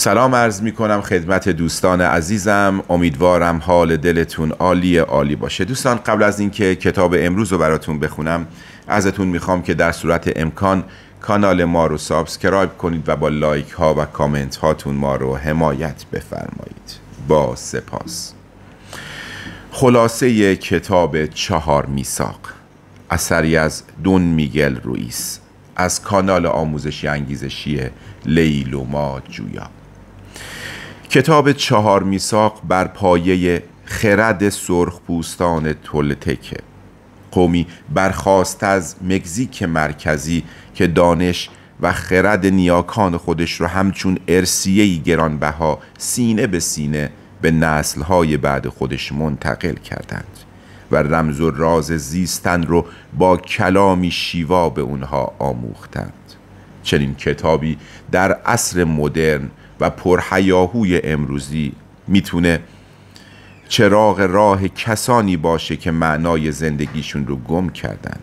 سلام عرض می کنم خدمت دوستان عزیزم امیدوارم حال دلتون عالی عالی باشه دوستان قبل از اینکه کتاب امروز رو براتون بخونم ازتون میخوام که در صورت امکان کانال ما رو سابسکرایب کنید و با لایک ها و کامنت هاتون ما رو حمایت بفرمایید با سپاس خلاصه کتاب چهار میساق اثری از دون میگل رویس از کانال آموزشی انگیزشی لیلوما جویا کتاب چهار میساق بر پایه خرد سرخپوستان تولتکه قومی برخواست از مگزیک مرکزی که دانش و خرد نیاکان خودش را همچون ارسیهی گرانبها سینه به سینه به نسلهای بعد خودش منتقل کردند و رمز و راز زیستن رو با کلامی شیوا به اونها آموختند چنین کتابی در عصر مدرن و پرحیاهوی امروزی میتونه چراغ راه کسانی باشه که معنای زندگیشون رو گم کردند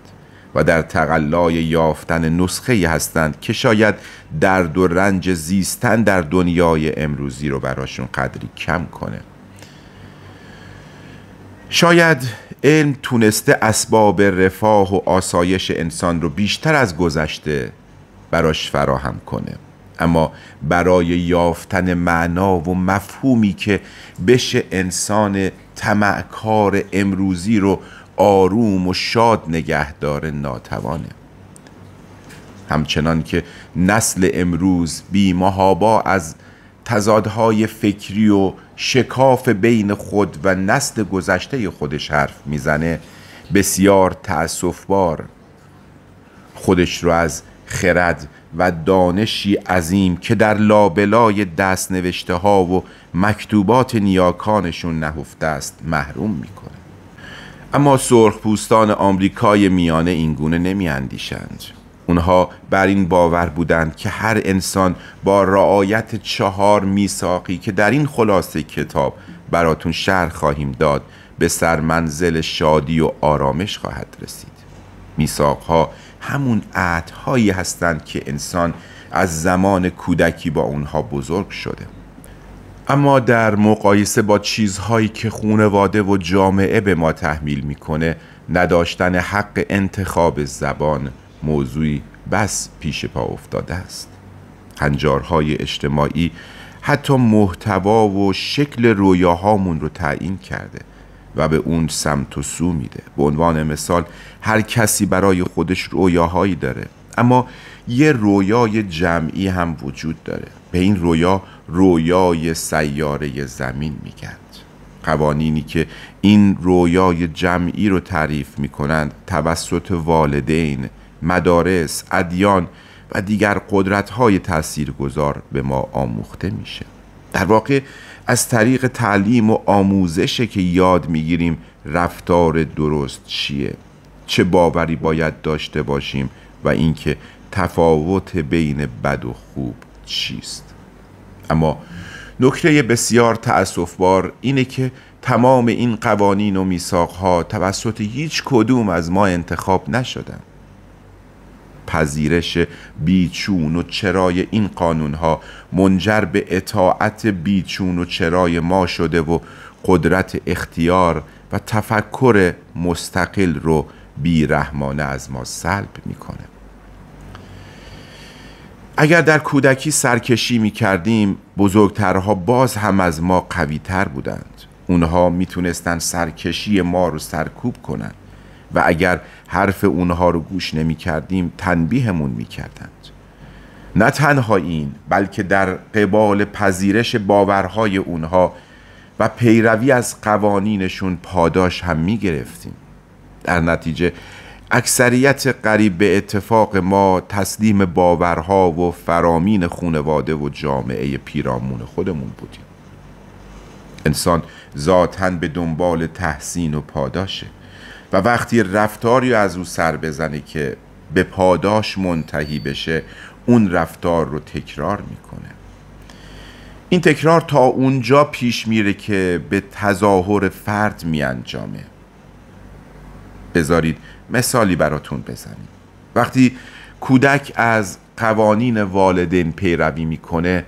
و در تقلای یافتن نسخه هستند که شاید درد و رنج زیستن در دنیای امروزی رو براشون قدری کم کنه شاید علم تونسته اسباب رفاه و آسایش انسان رو بیشتر از گذشته براش فراهم کنه اما برای یافتن معنا و مفهومی که بشه انسان تمعکار امروزی رو آروم و شاد نگه داره ناتوانه همچنان که نسل امروز بی از تضادهای فکری و شکاف بین خود و نسل گذشته خودش حرف میزنه بسیار بار خودش رو از خرد و دانشی عظیم که در لابلای دست نوشته ها و مکتوبات نیاکانشون نهفته است محروم میکنه اما سرخ پوستان آمریکای میانه اینگونه نمی اندیشند. اونها بر این باور بودند که هر انسان با رعایت چهار میساقی که در این خلاصه کتاب براتون شهر خواهیم داد به سرمنزل شادی و آرامش خواهد رسید میساقها همون عهدهایی هستند که انسان از زمان کودکی با اونها بزرگ شده اما در مقایسه با چیزهایی که خونواده و جامعه به ما تحمیل میکنه نداشتن حق انتخاب زبان موضوعی بس پیش پا افتاده است هنجارهای اجتماعی حتی محتوا و شکل رویاهامون رو تعیین کرده و به اون سمت و سو میده به عنوان مثال هر کسی برای خودش رویاهایی داره اما یه رویای جمعی هم وجود داره به این رویا رویای سیاره زمین میگند قوانینی که این رویای جمعی رو تعریف میکنند توسط والدین، مدارس، ادیان و دیگر قدرت های تأثیر گذار به ما آموخته میشه. در واقع از طریق تعلیم و آموزشه که یاد میگیریم رفتار درست چیه چه باوری باید داشته باشیم و اینکه تفاوت بین بد و خوب چیست اما نکته بسیار تأسفبار اینه که تمام این قوانین و میساقها توسط هیچ کدوم از ما انتخاب نشدند پذیرش بیچون و چرای این قانون ها منجر به اطاعت بیچون و چرای ما شده و قدرت اختیار و تفکر مستقل رو بیرحمانه از ما سلب میکنه اگر در کودکی سرکشی می کردیم بزرگترها باز هم از ما قوی تر بودند اونها میتونستند سرکشی ما رو سرکوب کنند و اگر حرف اونها رو گوش نمی کردیم تنبیهمون می کردند نه تنها این بلکه در قبال پذیرش باورهای اونها و پیروی از قوانینشون پاداش هم می گرفتیم در نتیجه اکثریت قریب به اتفاق ما تسلیم باورها و فرامین خونواده و جامعه پیرامون خودمون بودیم انسان ذاتا به دنبال تحسین و پاداشه و وقتی رفتاری از او سر بزنه که به پاداش منتهی بشه اون رفتار رو تکرار میکنه این تکرار تا اونجا پیش میره که به تظاهر فرد میانجامه بذارید مثالی براتون بزنیم وقتی کودک از قوانین والدین پیروی میکنه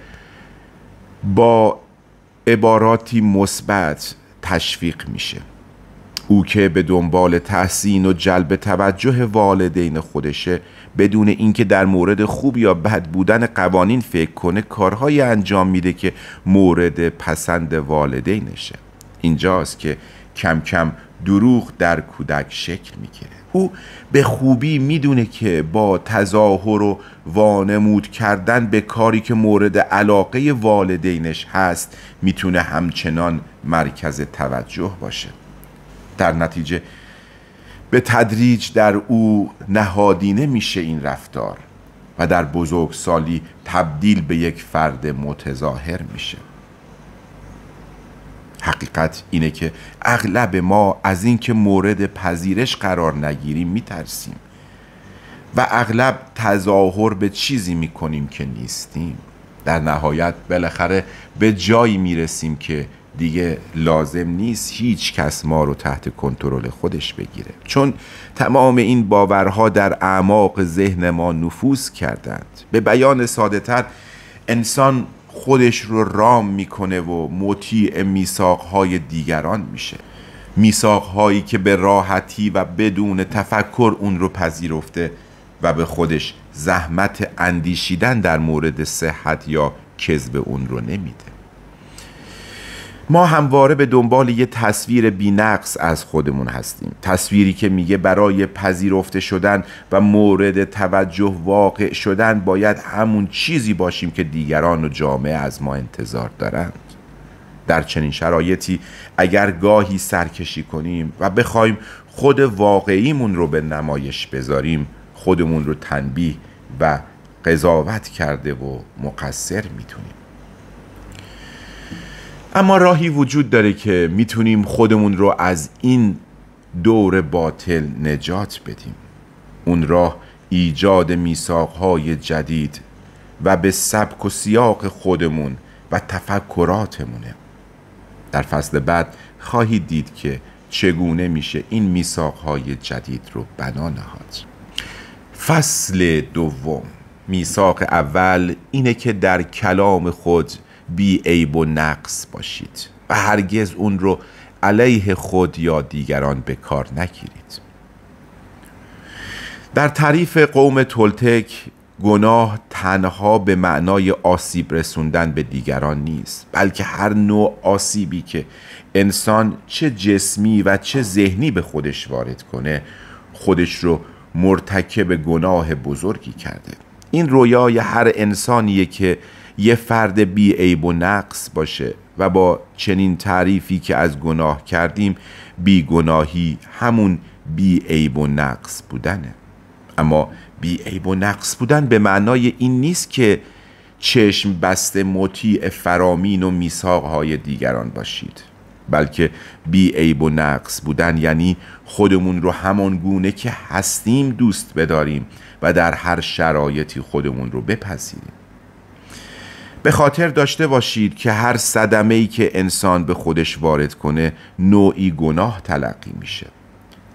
با عباراتی مثبت تشویق میشه او که به دنبال تحسین و جلب توجه والدین خودشه بدون اینکه در مورد خوب یا بد بودن قوانین فکر کنه کارهایی انجام میده که مورد پسند والدینشه اینجاست که کم کم دروغ در کودک شکل میگیره او به خوبی میدونه که با تظاهر و وانمود کردن به کاری که مورد علاقه والدینش هست میتونه همچنان مرکز توجه باشه در نتیجه به تدریج در او نهادینه میشه این رفتار و در بزرگسالی تبدیل به یک فرد متظاهر میشه حقیقت اینه که اغلب ما از اینکه مورد پذیرش قرار نگیریم میترسیم و اغلب تظاهر به چیزی میکنیم که نیستیم در نهایت بالاخره به جایی میرسیم که دیگه لازم نیست هیچ کس ما رو تحت کنترل خودش بگیره چون تمام این باورها در اعماق ذهن ما نفوذ کردند به بیان ساده تر انسان خودش رو رام میکنه و مطیع میساقهای دیگران میشه میساقهایی که به راحتی و بدون تفکر اون رو پذیرفته و به خودش زحمت اندیشیدن در مورد صحت یا کذب اون رو نمیده ما همواره به دنبال یه تصویر بینقص از خودمون هستیم تصویری که میگه برای پذیرفته شدن و مورد توجه واقع شدن باید همون چیزی باشیم که دیگران و جامعه از ما انتظار دارند در چنین شرایطی اگر گاهی سرکشی کنیم و بخوایم خود واقعیمون رو به نمایش بذاریم خودمون رو تنبیه و قضاوت کرده و مقصر میتونیم اما راهی وجود داره که میتونیم خودمون رو از این دور باطل نجات بدیم اون راه ایجاد میساقهای جدید و به سبک و سیاق خودمون و تفکراتمونه در فصل بعد خواهید دید که چگونه میشه این میساقهای جدید رو بنا نهاد فصل دوم میثاق اول اینه که در کلام خود بی عیب و نقص باشید و هرگز اون رو علیه خود یا دیگران به کار نگیرید در تعریف قوم تلتک گناه تنها به معنای آسیب رسوندن به دیگران نیست بلکه هر نوع آسیبی که انسان چه جسمی و چه ذهنی به خودش وارد کنه خودش رو مرتکب گناه بزرگی کرده این رویای هر انسانیه که یه فرد بی عیب و نقص باشه و با چنین تعریفی که از گناه کردیم بی گناهی همون بی عیب و نقص بودنه اما بی عیب و نقص بودن به معنای این نیست که چشم بسته مطیع فرامین و میثاقهای دیگران باشید بلکه بی عیب و نقص بودن یعنی خودمون رو همون گونه که هستیم دوست بداریم و در هر شرایطی خودمون رو بپذیریم به خاطر داشته باشید که هر صدمه ای که انسان به خودش وارد کنه نوعی گناه تلقی میشه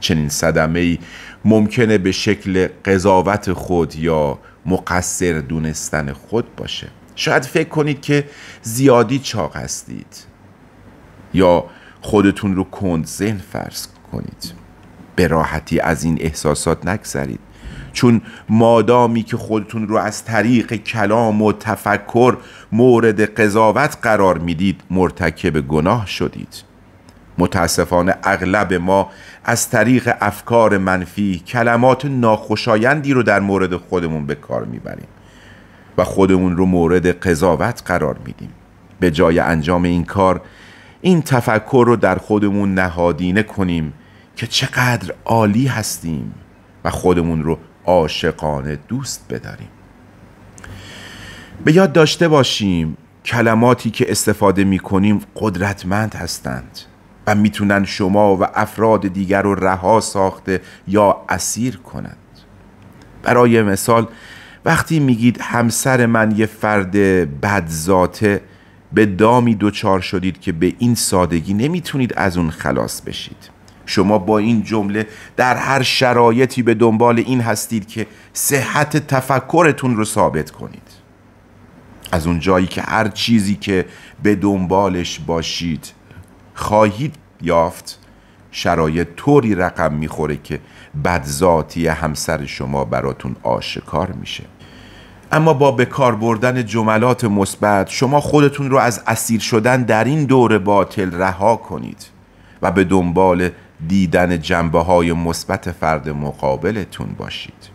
چنین صدمه ای ممکنه به شکل قضاوت خود یا مقصر دونستن خود باشه شاید فکر کنید که زیادی چاق هستید یا خودتون رو کند ذهن فرض کنید به راحتی از این احساسات نگذرید چون مادامی که خودتون رو از طریق کلام و تفکر مورد قضاوت قرار میدید مرتکب گناه شدید متاسفانه اغلب ما از طریق افکار منفی کلمات ناخوشایندی رو در مورد خودمون به کار میبریم و خودمون رو مورد قضاوت قرار میدیم به جای انجام این کار این تفکر رو در خودمون نهادینه کنیم که چقدر عالی هستیم و خودمون رو عاشقانه دوست بداریم به یاد داشته باشیم کلماتی که استفاده می کنیم قدرتمند هستند و میتونن شما و افراد دیگر رو رها ساخته یا اسیر کنند برای مثال وقتی میگید همسر من یه فرد بدزاته به دامی دوچار شدید که به این سادگی نمیتونید از اون خلاص بشید شما با این جمله در هر شرایطی به دنبال این هستید که صحت تفکرتون رو ثابت کنید از اون جایی که هر چیزی که به دنبالش باشید خواهید یافت شرایط طوری رقم میخوره که بدذاتی همسر شما براتون آشکار میشه اما با به کار بردن جملات مثبت شما خودتون رو از اسیر شدن در این دور باطل رها کنید و به دنبال دیدن جنبه های مثبت فرد مقابلتون باشید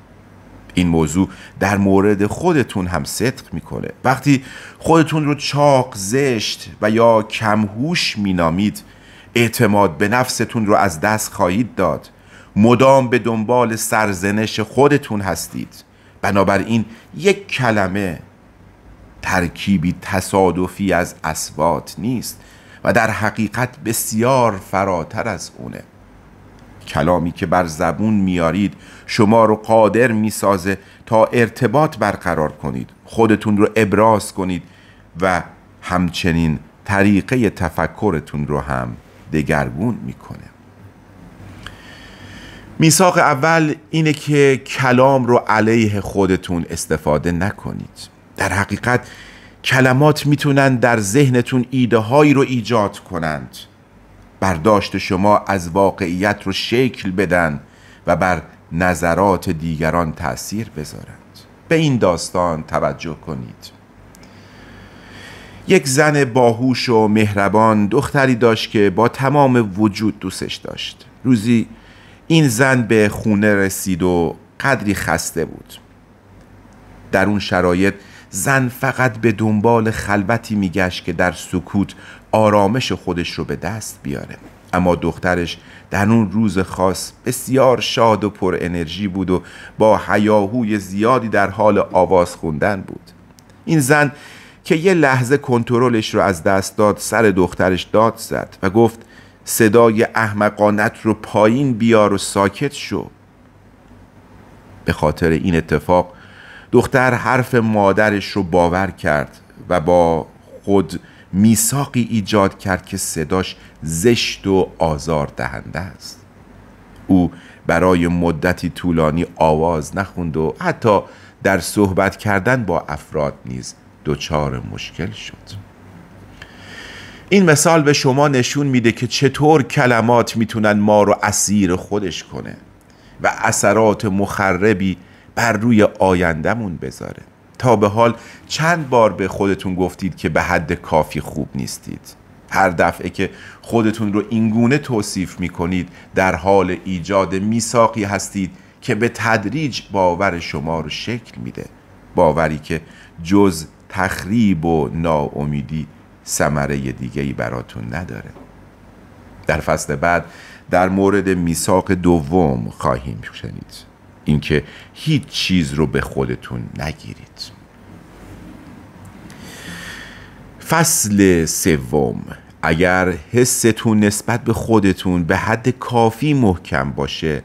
این موضوع در مورد خودتون هم صدق میکنه وقتی خودتون رو چاق زشت و یا کمهوش مینامید اعتماد به نفستون رو از دست خواهید داد مدام به دنبال سرزنش خودتون هستید بنابراین یک کلمه ترکیبی تصادفی از اسوات نیست و در حقیقت بسیار فراتر از اونه کلامی که بر زبون میارید شما رو قادر میسازه تا ارتباط برقرار کنید خودتون رو ابراز کنید و همچنین طریقه تفکرتون رو هم دگرگون میکنه میثاق اول اینه که کلام رو علیه خودتون استفاده نکنید در حقیقت کلمات میتونن در ذهنتون ایده هایی رو ایجاد کنند برداشت شما از واقعیت رو شکل بدن و بر نظرات دیگران تاثیر بذارند به این داستان توجه کنید یک زن باهوش و مهربان دختری داشت که با تمام وجود دوستش داشت روزی این زن به خونه رسید و قدری خسته بود در اون شرایط زن فقط به دنبال خلوتی میگشت که در سکوت آرامش خودش رو به دست بیاره اما دخترش در اون روز خاص بسیار شاد و پر انرژی بود و با حیاهوی زیادی در حال آواز خوندن بود این زن که یه لحظه کنترلش رو از دست داد سر دخترش داد زد و گفت صدای احمقانت رو پایین بیار و ساکت شو به خاطر این اتفاق دختر حرف مادرش رو باور کرد و با خود میساقی ایجاد کرد که صداش زشت و آزار دهنده است او برای مدتی طولانی آواز نخوند و حتی در صحبت کردن با افراد نیز دچار مشکل شد این مثال به شما نشون میده که چطور کلمات میتونن ما رو اسیر خودش کنه و اثرات مخربی بر روی آیندهمون بذاره تا به حال چند بار به خودتون گفتید که به حد کافی خوب نیستید هر دفعه که خودتون رو اینگونه توصیف می کنید در حال ایجاد میساقی هستید که به تدریج باور شما رو شکل میده باوری که جز تخریب و ناامیدی دیگه ای براتون نداره در فصل بعد در مورد میثاق دوم خواهیم شنید اینکه هیچ چیز رو به خودتون نگیرید فصل سوم اگر حستون نسبت به خودتون به حد کافی محکم باشه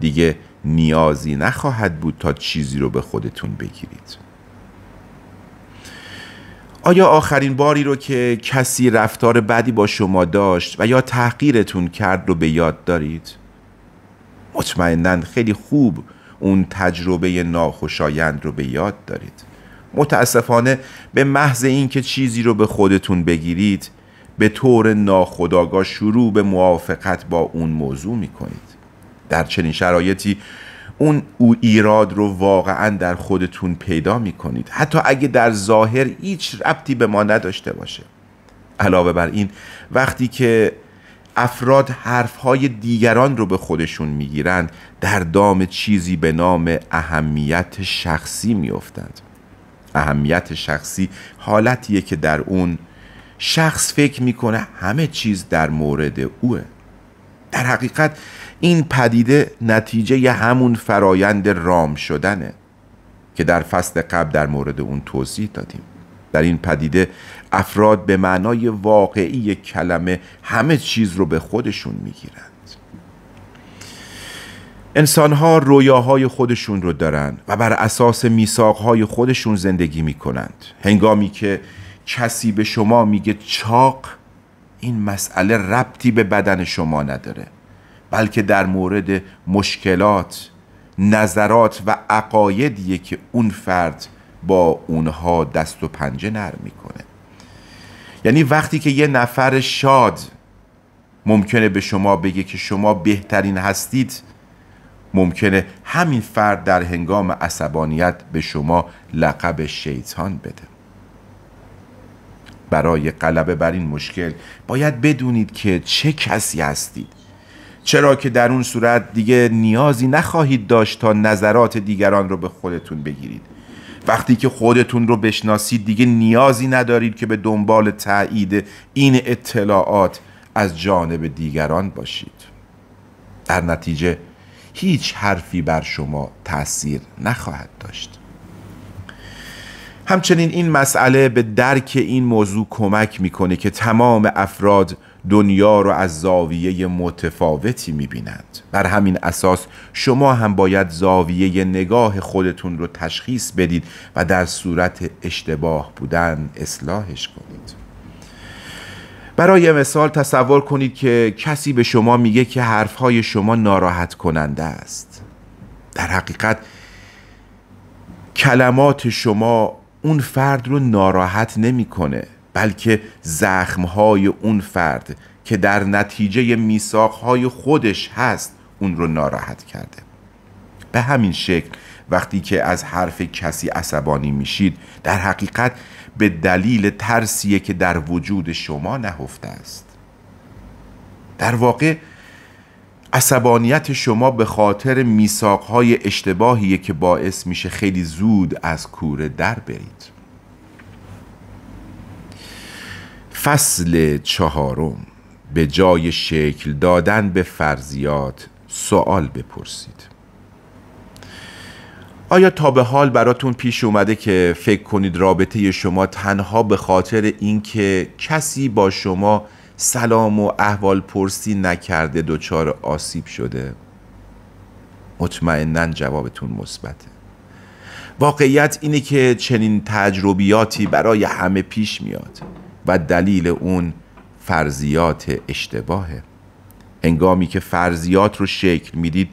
دیگه نیازی نخواهد بود تا چیزی رو به خودتون بگیرید آیا آخرین باری رو که کسی رفتار بدی با شما داشت و یا تحقیرتون کرد رو به یاد دارید؟ مطمئنا خیلی خوب اون تجربه ناخوشایند رو به یاد دارید متاسفانه به محض اینکه چیزی رو به خودتون بگیرید به طور ناخودآگاه شروع به موافقت با اون موضوع میکنید در چنین شرایطی اون او ایراد رو واقعا در خودتون پیدا میکنید حتی اگه در ظاهر هیچ ربطی به ما نداشته باشه علاوه بر این وقتی که افراد حرفهای دیگران رو به خودشون میگیرند در دام چیزی به نام اهمیت شخصی میافتند اهمیت شخصی حالتیه که در اون شخص فکر میکنه همه چیز در مورد اوه در حقیقت این پدیده نتیجه همون فرایند رام شدنه که در فصل قبل در مورد اون توضیح دادیم در این پدیده افراد به معنای واقعی کلمه همه چیز رو به خودشون میگیرند انسان ها رویاهای خودشون رو دارند و بر اساس میثاق های خودشون زندگی میکنند هنگامی که کسی به شما میگه چاق این مسئله ربطی به بدن شما نداره بلکه در مورد مشکلات نظرات و عقایدیه که اون فرد با اونها دست و پنجه نرم میکنه یعنی وقتی که یه نفر شاد ممکنه به شما بگه که شما بهترین هستید ممکنه همین فرد در هنگام عصبانیت به شما لقب شیطان بده برای غلبه بر این مشکل باید بدونید که چه کسی هستید چرا که در اون صورت دیگه نیازی نخواهید داشت تا نظرات دیگران رو به خودتون بگیرید وقتی که خودتون رو بشناسید دیگه نیازی ندارید که به دنبال تایید این اطلاعات از جانب دیگران باشید در نتیجه هیچ حرفی بر شما تاثیر نخواهد داشت همچنین این مسئله به درک این موضوع کمک میکنه که تمام افراد دنیا را از زاویه متفاوتی میبینند بر همین اساس شما هم باید زاویه نگاه خودتون رو تشخیص بدید و در صورت اشتباه بودن اصلاحش کنید برای مثال تصور کنید که کسی به شما میگه که حرفهای شما ناراحت کننده است در حقیقت کلمات شما اون فرد رو ناراحت نمیکنه بلکه زخمهای اون فرد که در نتیجه میساقهای خودش هست اون رو ناراحت کرده به همین شکل وقتی که از حرف کسی عصبانی میشید در حقیقت به دلیل ترسیه که در وجود شما نهفته است در واقع عصبانیت شما به خاطر میساقهای اشتباهیه که باعث میشه خیلی زود از کوره در برید فصل چهارم به جای شکل دادن به فرضیات سوال بپرسید آیا تا به حال براتون پیش اومده که فکر کنید رابطه شما تنها به خاطر اینکه کسی با شما سلام و احوال پرسی نکرده دچار آسیب شده؟ مطمئنا جوابتون مثبته. واقعیت اینه که چنین تجربیاتی برای همه پیش میاد. و دلیل اون فرضیات اشتباهه هنگامی که فرضیات رو شکل میدید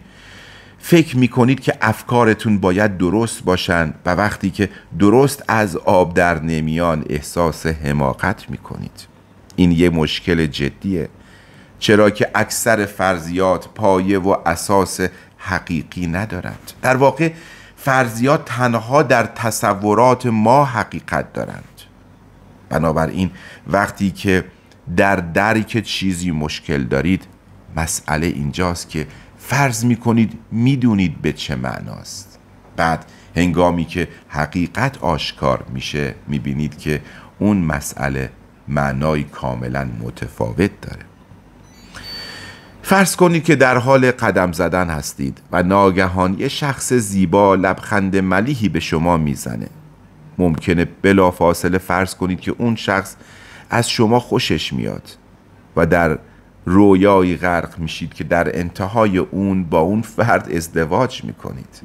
فکر میکنید که افکارتون باید درست باشن و وقتی که درست از آب در نمیان احساس حماقت میکنید این یه مشکل جدیه چرا که اکثر فرضیات پایه و اساس حقیقی ندارند در واقع فرضیات تنها در تصورات ما حقیقت دارند بنابراین وقتی که در درک چیزی مشکل دارید مسئله اینجاست که فرض میکنید میدونید به چه معناست بعد هنگامی که حقیقت آشکار میشه میبینید که اون مسئله معنای کاملا متفاوت داره فرض کنید که در حال قدم زدن هستید و ناگهان یه شخص زیبا لبخند ملیحی به شما میزنه ممکنه بلافاصله فرض کنید که اون شخص از شما خوشش میاد و در رویایی غرق میشید که در انتهای اون با اون فرد ازدواج میکنید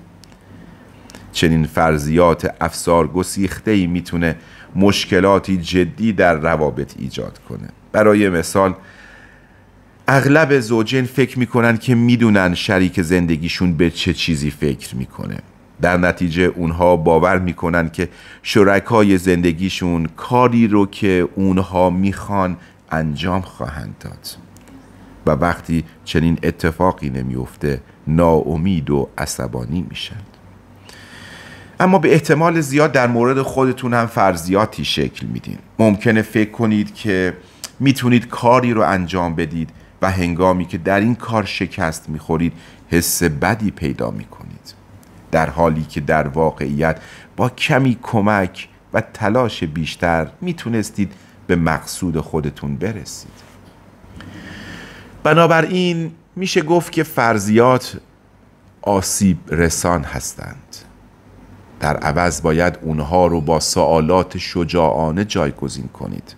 چنین فرضیات افسار گسیخته ای میتونه مشکلاتی جدی در روابط ایجاد کنه برای مثال اغلب زوجین فکر میکنن که میدونن شریک زندگیشون به چه چیزی فکر میکنه در نتیجه اونها باور میکنن که شرکای زندگیشون کاری رو که اونها میخوان انجام خواهند داد و وقتی چنین اتفاقی نمیفته ناامید و عصبانی میشن اما به احتمال زیاد در مورد خودتون هم فرضیاتی شکل میدین ممکنه فکر کنید که میتونید کاری رو انجام بدید و هنگامی که در این کار شکست میخورید حس بدی پیدا میکنید در حالی که در واقعیت با کمی کمک و تلاش بیشتر میتونستید به مقصود خودتون برسید بنابراین میشه گفت که فرضیات آسیب رسان هستند در عوض باید اونها رو با سوالات شجاعانه جایگزین کنید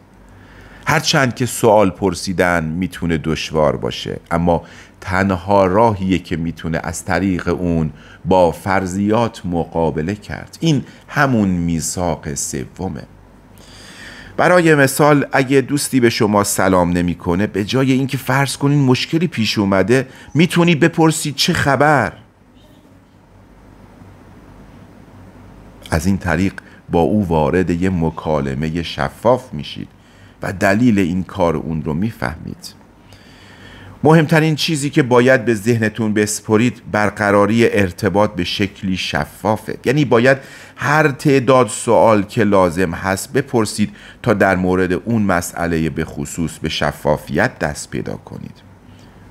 هرچند که سوال پرسیدن میتونه دشوار باشه اما تنها راهیه که میتونه از طریق اون با فرضیات مقابله کرد این همون میثاق سومه برای مثال اگه دوستی به شما سلام نمیکنه به جای اینکه فرض کنین مشکلی پیش اومده میتونی بپرسی چه خبر از این طریق با او وارد یه مکالمه شفاف میشید و دلیل این کار اون رو میفهمید مهمترین چیزی که باید به ذهنتون بسپرید برقراری ارتباط به شکلی شفافه یعنی باید هر تعداد سوال که لازم هست بپرسید تا در مورد اون مسئله به خصوص به شفافیت دست پیدا کنید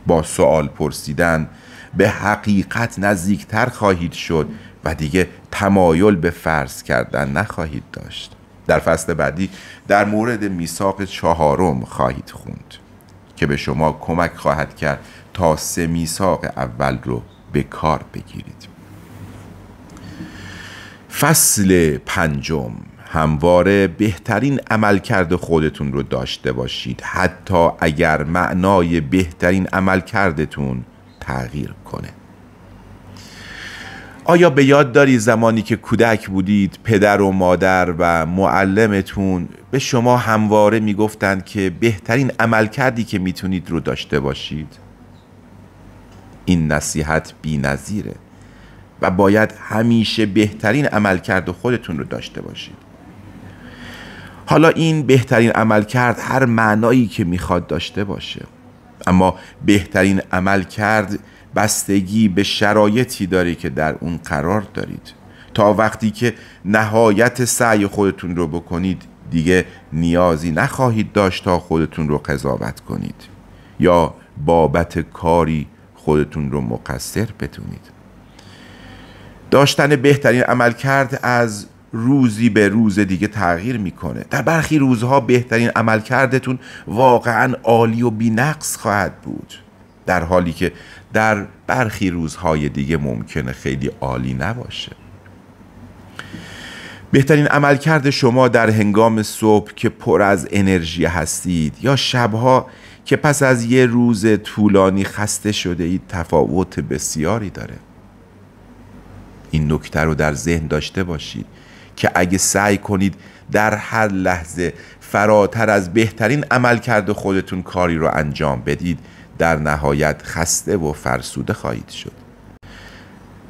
با سوال پرسیدن به حقیقت نزدیکتر خواهید شد و دیگه تمایل به فرض کردن نخواهید داشت در فصل بعدی در مورد میثاق چهارم خواهید خوند که به شما کمک خواهد کرد تا سه میثاق اول رو به کار بگیرید فصل پنجم همواره بهترین عملکرد خودتون رو داشته باشید حتی اگر معنای بهترین عملکردتون تغییر کنه آیا به یاد داری زمانی که کودک بودید پدر و مادر و معلمتون به شما همواره میگفتند که بهترین عمل کردی که میتونید رو داشته باشید؟ این نصیحت بی نظیره و باید همیشه بهترین عمل کرد خودتون رو داشته باشید حالا این بهترین عمل کرد هر معنایی که میخواد داشته باشه اما بهترین عمل کرد بستگی به شرایطی داری که در اون قرار دارید تا وقتی که نهایت سعی خودتون رو بکنید دیگه نیازی نخواهید داشت تا خودتون رو قضاوت کنید یا بابت کاری خودتون رو مقصر بتونید داشتن بهترین عمل کرد از روزی به روز دیگه تغییر میکنه در برخی روزها بهترین عملکردتون واقعا عالی و بینقص خواهد بود در حالی که در برخی روزهای دیگه ممکنه خیلی عالی نباشه بهترین عملکرد شما در هنگام صبح که پر از انرژی هستید یا شبها که پس از یه روز طولانی خسته شده اید تفاوت بسیاری داره این نکته رو در ذهن داشته باشید که اگه سعی کنید در هر لحظه فراتر از بهترین عملکرد خودتون کاری رو انجام بدید در نهایت خسته و فرسوده خواهید شد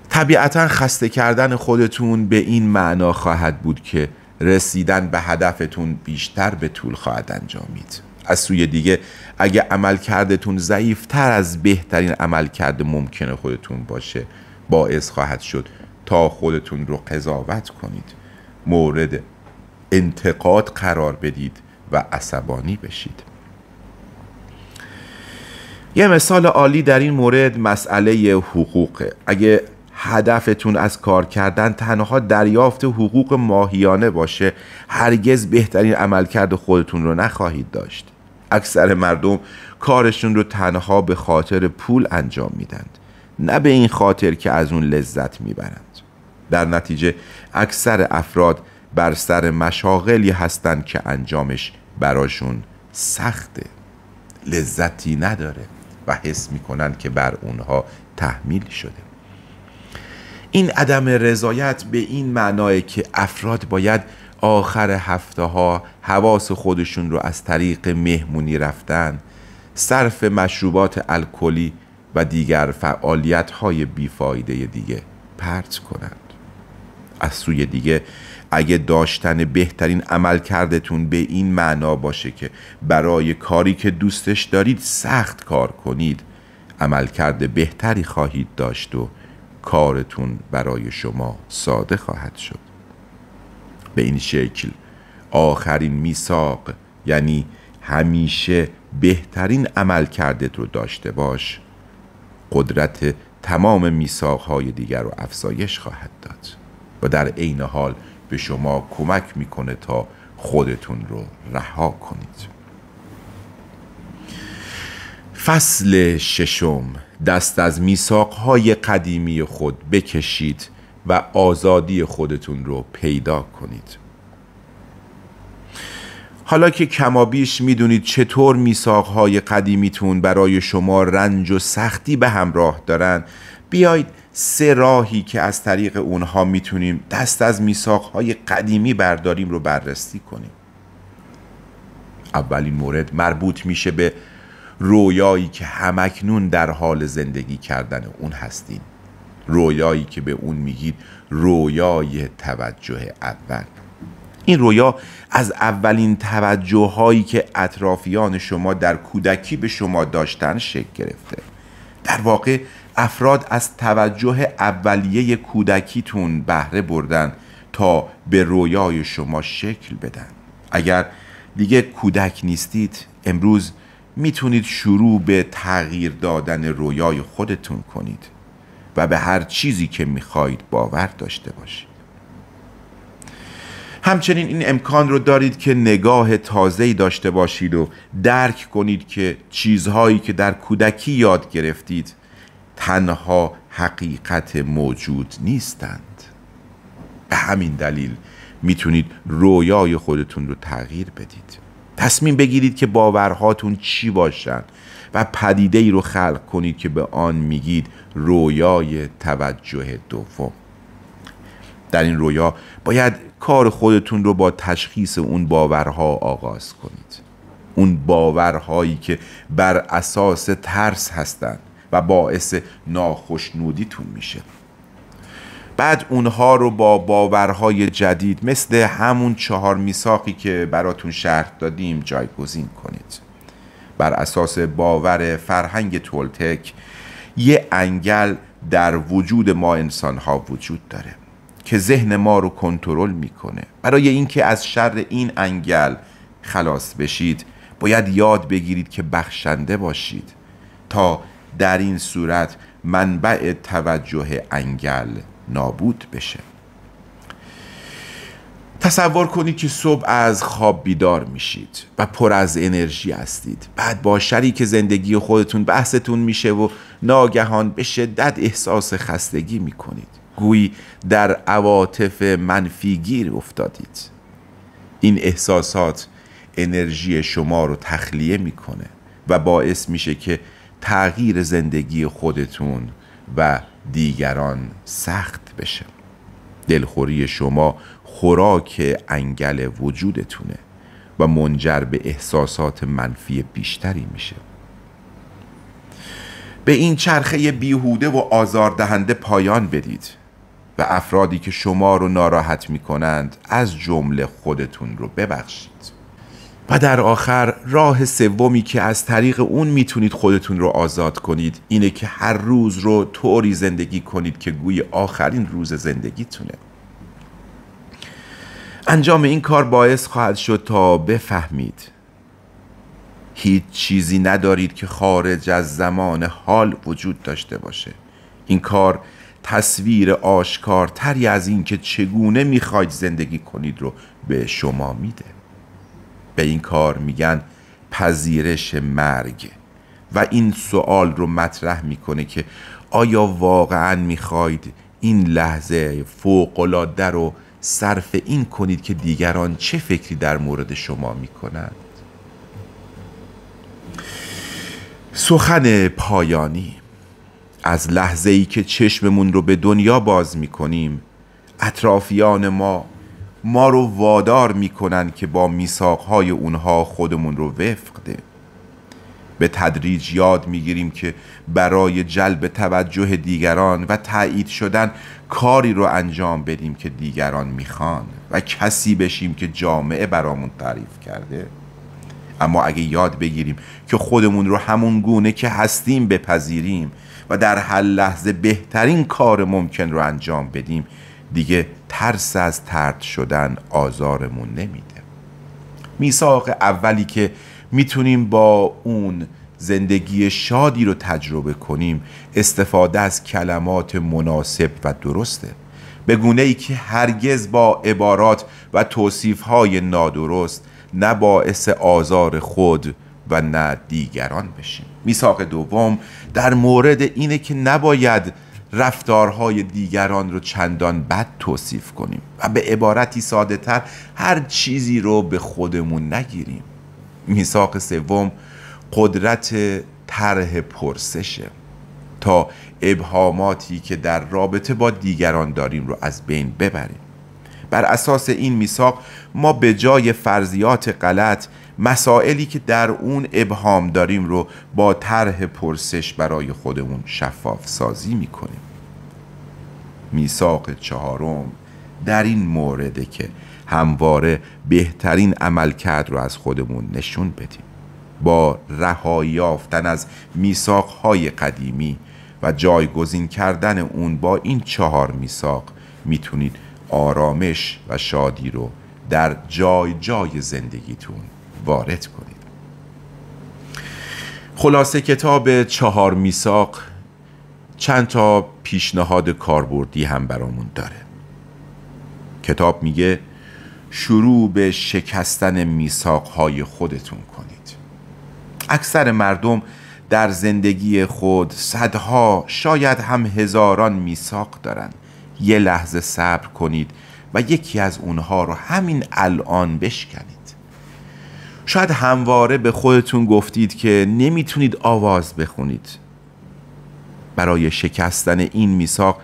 طبیعتا خسته کردن خودتون به این معنا خواهد بود که رسیدن به هدفتون بیشتر به طول خواهد انجامید از سوی دیگه اگه عمل کردتون ضعیفتر از بهترین عمل کرده ممکنه خودتون باشه باعث خواهد شد تا خودتون رو قضاوت کنید مورد انتقاد قرار بدید و عصبانی بشید یه مثال عالی در این مورد مسئله حقوقه اگه هدفتون از کار کردن تنها دریافت حقوق ماهیانه باشه هرگز بهترین عملکرد خودتون رو نخواهید داشت اکثر مردم کارشون رو تنها به خاطر پول انجام میدند نه به این خاطر که از اون لذت میبرند در نتیجه اکثر افراد بر سر مشاغلی هستند که انجامش براشون سخته لذتی نداره و حس میکنند که بر اونها تحمیل شده این عدم رضایت به این معناه که افراد باید آخر هفته ها حواس خودشون رو از طریق مهمونی رفتن صرف مشروبات الکلی و دیگر فعالیت های بیفایده دیگه پرت کنند از سوی دیگه اگه داشتن بهترین عمل کردتون به این معنا باشه که برای کاری که دوستش دارید سخت کار کنید عمل کرده بهتری خواهید داشت و کارتون برای شما ساده خواهد شد به این شکل آخرین میثاق یعنی همیشه بهترین عمل کردت رو داشته باش قدرت تمام میساق دیگر رو افزایش خواهد داد و در عین حال به شما کمک میکنه تا خودتون رو رها کنید فصل ششم دست از میساقهای قدیمی خود بکشید و آزادی خودتون رو پیدا کنید حالا که کمابیش میدونید چطور میساقهای قدیمیتون برای شما رنج و سختی به همراه دارن بیایید سه راهی که از طریق اونها میتونیم دست از میساقهای قدیمی برداریم رو بررسی کنیم اولین مورد مربوط میشه به رویایی که همکنون در حال زندگی کردن اون هستین رویایی که به اون میگید رویای توجه اول این رویا از اولین توجه هایی که اطرافیان شما در کودکی به شما داشتن شکل گرفته در واقع افراد از توجه اولیه کودکیتون بهره بردن تا به رویای شما شکل بدن اگر دیگه کودک نیستید امروز میتونید شروع به تغییر دادن رویای خودتون کنید و به هر چیزی که میخواهید باور داشته باشید همچنین این امکان رو دارید که نگاه تازه‌ای داشته باشید و درک کنید که چیزهایی که در کودکی یاد گرفتید تنها حقیقت موجود نیستند به همین دلیل میتونید رویای خودتون رو تغییر بدید تصمیم بگیرید که باورهاتون چی باشن و پدیده ای رو خلق کنید که به آن میگید رویای توجه دوم در این رویا باید کار خودتون رو با تشخیص اون باورها آغاز کنید اون باورهایی که بر اساس ترس هستند و باعث ناخشنودیتون میشه بعد اونها رو با باورهای جدید مثل همون چهار میساقی که براتون شرط دادیم جایگزین کنید بر اساس باور فرهنگ تولتک یه انگل در وجود ما انسانها وجود داره که ذهن ما رو کنترل میکنه برای اینکه از شر این انگل خلاص بشید باید یاد بگیرید که بخشنده باشید تا در این صورت منبع توجه انگل نابود بشه تصور کنید که صبح از خواب بیدار میشید و پر از انرژی هستید بعد با شریک زندگی خودتون بحثتون میشه و ناگهان به شدت احساس خستگی میکنید گویی در عواطف منفی گیر افتادید این احساسات انرژی شما رو تخلیه میکنه و باعث میشه که تغییر زندگی خودتون و دیگران سخت بشه دلخوری شما خوراک انگل وجودتونه و منجر به احساسات منفی بیشتری میشه به این چرخه بیهوده و آزاردهنده پایان بدید و افرادی که شما رو ناراحت میکنند از جمله خودتون رو ببخشید و در آخر راه سومی که از طریق اون میتونید خودتون رو آزاد کنید اینه که هر روز رو طوری زندگی کنید که گوی آخرین روز زندگیتونه انجام این کار باعث خواهد شد تا بفهمید هیچ چیزی ندارید که خارج از زمان حال وجود داشته باشه این کار تصویر آشکارتری از اینکه چگونه میخواید زندگی کنید رو به شما میده به این کار میگن پذیرش مرگ و این سوال رو مطرح میکنه که آیا واقعا میخواید این لحظه فوقالعاده رو صرف این کنید که دیگران چه فکری در مورد شما میکنند سخن پایانی از لحظه ای که چشممون رو به دنیا باز میکنیم اطرافیان ما ما رو وادار میکنن که با میساقهای اونها خودمون رو وفق ده به تدریج یاد میگیریم که برای جلب توجه دیگران و تایید شدن کاری رو انجام بدیم که دیگران میخوان و کسی بشیم که جامعه برامون تعریف کرده اما اگه یاد بگیریم که خودمون رو همون گونه که هستیم بپذیریم و در هر لحظه بهترین کار ممکن رو انجام بدیم دیگه ترس از ترد شدن آزارمون نمیده میثاق اولی که میتونیم با اون زندگی شادی رو تجربه کنیم استفاده از کلمات مناسب و درسته به گونه ای که هرگز با عبارات و توصیف های نادرست نه باعث آزار خود و نه دیگران بشیم میثاق دوم در مورد اینه که نباید رفتارهای دیگران رو چندان بد توصیف کنیم و به عبارتی ساده تر هر چیزی رو به خودمون نگیریم میثاق سوم قدرت طرح پرسشه تا ابهاماتی که در رابطه با دیگران داریم رو از بین ببریم بر اساس این میثاق ما به جای فرضیات غلط مسائلی که در اون ابهام داریم رو با طرح پرسش برای خودمون شفاف سازی میکنیم میثاق چهارم در این مورده که همواره بهترین عملکرد رو از خودمون نشون بدیم با رهایی یافتن از های قدیمی و جایگزین کردن اون با این چهار میثاق میتونید آرامش و شادی رو در جای جای زندگیتون وارد کنید خلاصه کتاب چهار میساق چند تا پیشنهاد کاربردی هم برامون داره کتاب میگه شروع به شکستن میساقهای خودتون کنید اکثر مردم در زندگی خود صدها شاید هم هزاران میساق دارن یه لحظه صبر کنید و یکی از اونها رو همین الان بشکنید شاید همواره به خودتون گفتید که نمیتونید آواز بخونید برای شکستن این میثاق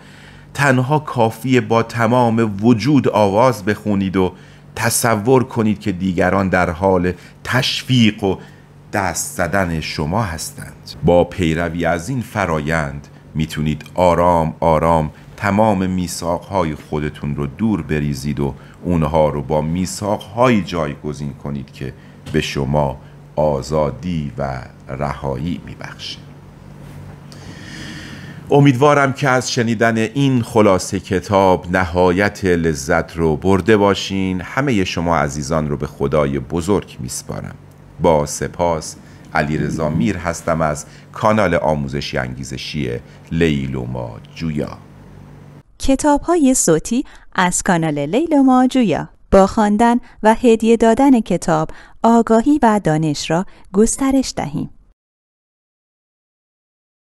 تنها کافیه با تمام وجود آواز بخونید و تصور کنید که دیگران در حال تشویق و دست زدن شما هستند با پیروی از این فرایند میتونید آرام آرام تمام میساقهای خودتون رو دور بریزید و اونها رو با میساقهایی جایگزین کنید که به شما آزادی و رهایی میبخشه امیدوارم که از شنیدن این خلاصه کتاب نهایت لذت رو برده باشین همه شما عزیزان رو به خدای بزرگ میسپارم با سپاس علی میر هستم از کانال آموزشی انگیزشی ما جویا کتاب های صوتی از کانال لیلوما جویا با خواندن و هدیه دادن کتاب آگاهی و دانش را گسترش دهیم.